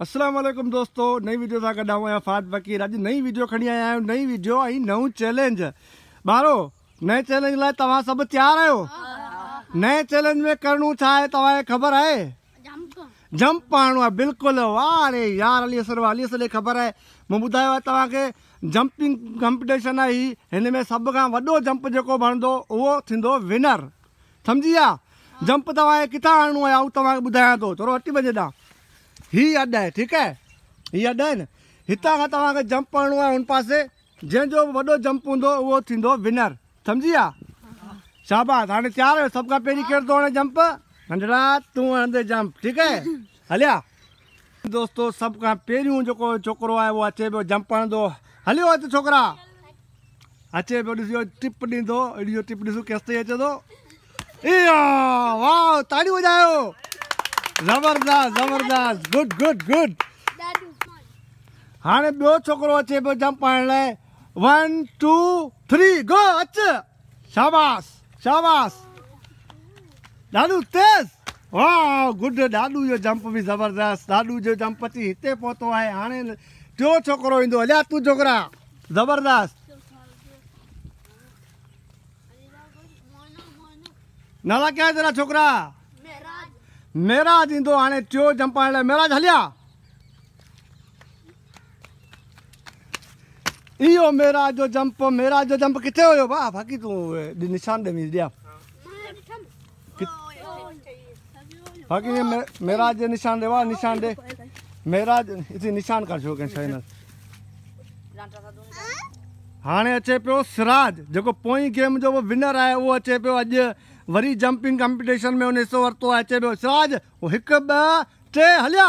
असलम दोस्तों नई वीडियो से गॾु फात बकीर अॼु नई वीडियो खड़ी आया आहियूं नई वीडियो आई नओं चैलेंज ॿारो नए चैलेंज लाइ तव्हां सभु तयारु आहियो नए चैलेंज में करण छा आहे ख़बर आहे जंप पाइणो आहे बिल्कुलु वाह अरे यार अली असर अली असर ख़बर है मैं ॿुधायो आहे जंपिंग कॉम्पिटिशन आहे ही हिन में सभ खां वॾो जंप जेको भणंदो उहो थींदो विनर समझी जंप तव्हांखे किथां आणणो आहे आऊं तव्हांखे ॿुधायां थो अटी वजे ॾांहुं ही अड है ठीकु आहे हीअ अॾ आहिनि हितां खां तव्हांखे जंप करिणो आहे हुन पासे जंहिंजो वॾो जंप हूंदो उहो थींदो विनर सम्झी विया शाबाश हाणे तयारु आहियो सभ खां पहिरीं केरु थो जंप नंढड़ा तूं हणंदे जंप ठीकु आहे हलिया दोस्तो सभ खां पहिरियों जेको छोकिरो आहे उहो अचे पियो जंप हणंदो हलियो अचु छोकिरा अचे पियो ॾिसिजो टिप ॾींदो इहो टिप ॾिसूं केसि अचे थो इहो वाह ताड़ियूं वॼायो ज़बरदस्त ज़बरदस्त गुड गुड गुड हाँ बो छोकिरो अचे पियो जंप पाइण लाइ वन टू थ्री गो अच शाबाश शाबाश दादू तेज़ वाह गुड दादू जो जंप भी ज़बरदस्त दादू जो जंप अची हिते पहुतो है हाणे टियों छोकिरो ईंदो हलिया तू छोकरा ज़बरदस्त नाला क्या जरा छोकरा मेरा ॾींदो हाणे टियों जंपाइण लाइ मेराज हलिया इहो मेराज जो जंप मेराज जो जंप किथे हुयो भाउ बाक़ी तूं निशान ॾे मुंहिंजी ॾिया बाक़ी मेराज निशान ॾे वाह निशान ॾे मेराज इते निशान कर छो कंहिं हाँ अचे पियो सिराज जो पोईं गेम जो विनर आहे उहो अचे पियो अॼु वरी जंपिंग कॉम्पिटिशन में हुन हिसो वरितो अचे पियो सिराज उहो हिकु ॿ हलिया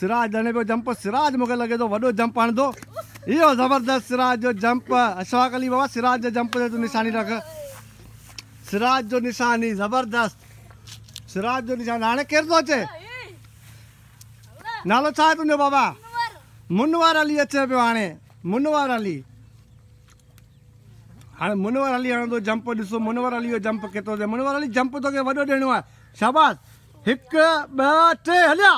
सिराज हणे पियो जंप सिराज मूंखे लॻे थो वॾो जंप हणंदो इहो ज़बरदस्त सिराज जो जंप अशफाक अली बाबा सिराज जे जंप ते निशानी रख सिराज जो निशानी ज़बरदस्त सिराज जो निशान हाणे केरु थो अचे नालो छा बाबा मुनवर अली अचे पियो हाणे हाँ, मुनवार अली हाणे मुनवर अली हणंदो तो जंप ॾिसो मुनवर अली जंप केतिरो थिए मुनवर अली जंप तोखे वॾो ॾियणो आहे शाबास हिकु ॿ हलिया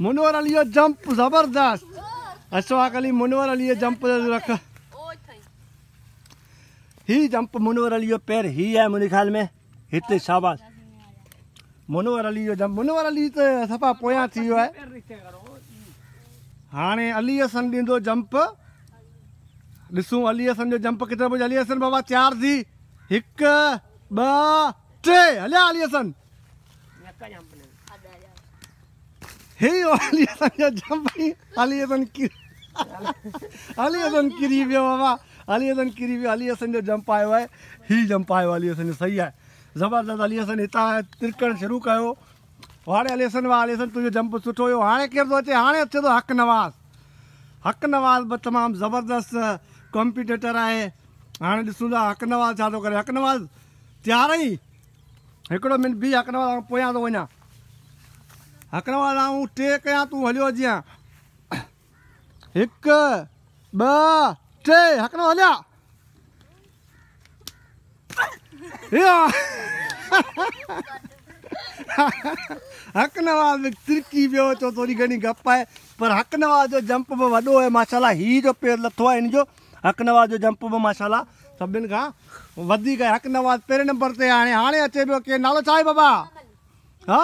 मुनवर अली जंप ज़बरदस्त अशफाक अली मुनवर अली जंप रख ही जंप मुनवर अली पैर ही आहे मुंहिंजे ख़्याल में हिते शाबास मुनवर अली जंप मुनवर अली त सफ़ा पोयां थी वियो हाँ अली हसन ॾींदो जंप ॾिसूं अली हसन जो जंप किथे पुॼे अली हसन बाबा चार थी हिकु ॿ हलिया अली हसन हे अली हसन जो जंप अली हसन किरी अली हसन किरी वियो बाबा अली हसन किरी वियो अली हसन जो जंप आयो है हीउ जंप आयो अली हसन सही आहे ज़बरदस्त अली हसन इतना तिरकणु शुरू कयो हाणे अलेसन वाह तुझे तुंहिंजो जंप सुठो हो हाँ केर तो अचे हाँ अचे तो हक़ नवाज़ हक़ नवाज़ बि तमामु ज़बरदस्त कॉम्पिटेटर है हाँ ॾिसूं था हक़ नवाज़ छा थो करे हक़ नवाज़ तैयार ही हिकिड़ो मिंट बि हक़ नवाज़ आउं पोयां थो हक़ नवाज़ आउं टे क्या तू हलो अॼियां हिकु ॿ टे हक़ नवाज़ हलिया Yeah. हक नवाज़ में तिरकी वियो चओ थोरी घणी गप है पर हक नवाज़ जो जंप बि वॾो आहे माशाला ही जो पेर लथो है इनको हक नवाज़ जो जंप बि माशाला सभी का हक नवाज़ पहिरें नंबर से हाँ हाणे अचे पे केरु नालो छा बाबा हा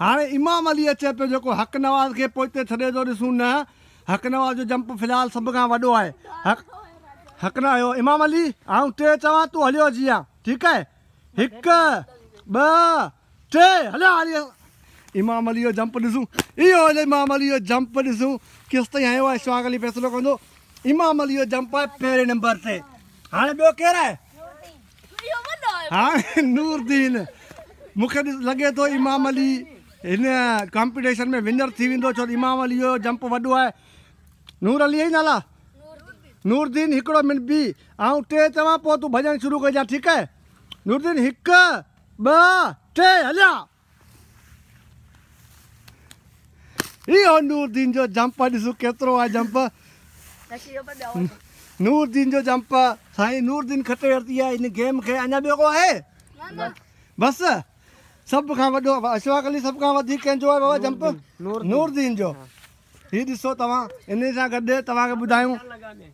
हाणे इमाम अली अचे पे जेको हक नवाज़ के पोते छॾे तो ॾिसूं न हक नवाज़ जो जंप फ़िलहालु सभ खां वॾो आहे हक हक न इमाम अली आऊं टे चवां तू हलियो अची विया ठीकु आहे ॿ टे हलिया इमाम अली जो जंप ॾिसूं इमाम अली जो जंप ॾिसूं केसि ताईं आयो आहे शवाग अली फ़ैसिलो कंदो इमाम अली जो जंप आहे पहिरें नंबर से हाँ ॿियो केरु आहे नूरदीन मुख्य लगे तो इमाम अली हिन कॉम्पिटिशन में विनर थी वेंदो छो त इमाम अली जो जंप वॾो आहे नूर अली ई नाला नूरदीन हिकिड़ो मिनट बी ऐं टे चवां पोइ तूं भॼणु शुरू कजांइ ठीकु आहे नूरदीन हिकु ba, tre, halia. इहो नूर दीन जो जंप ॾिसो केतिरो आहे जंप नूर दीन जो जंप साईं नूर दीन खटे वरिती आहे हिन गेम खे अञा ॿियो को आहे बसि सभु खां वॾो अशफाक अली सभ खां वधीक कंहिंजो आहे बाबा जंप नूर दीन जो हीउ ॾिसो तव्हां इन सां गॾु तव्हांखे ॿुधायूं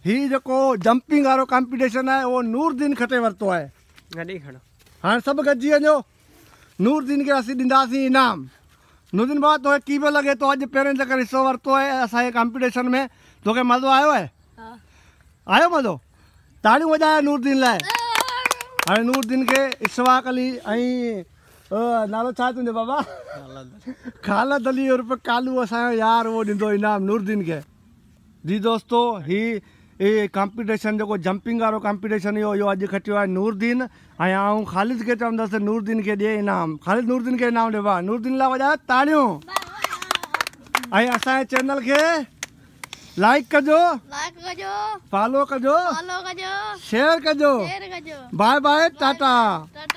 हीउ जेको जंपिंग वारो कॉम्पिटिशन आहे उहो नूर दीन खटे वरितो आहे हाँ सब गॾिजी वञो नूर दिन के असि ॾींदासीं इनाम नूरदीन भाउ तो कीअं पियो लॻे तो अॼु पहिरें चकर हिसो वरितो आहे असांजे कॉम्पिटिशन में तो मज़ो आयो है हाँ। आयो मज़ो ताड़ियूं वॼायो नूरदीन लाइ हाणे दिन के इशवाक अली ऐं नालो छा बाबा ख़ालद अली उर्फ कालू असांजो यार उहो ॾींदो इनाम नूरदीन खे जी दोस्तो हीअ इहे कॉम्पिटिशन जेको जंपिंग वारो कॉम्पिटिशन हुयो इहो अॼु खटियो आहे नूरदीन ऐं आउं ख़ालिद खे चवंदसि नूरदीन खे ॾिए इनाम ख़ालिद नूरदीन खे इनाम ॾिबो आहे नूरदीन लाइ वॾा ताड़ियूं ऐं असांजे चैनल खे लाइक कजो फॉलो कजो शेयर कजो बाए बाए टाटा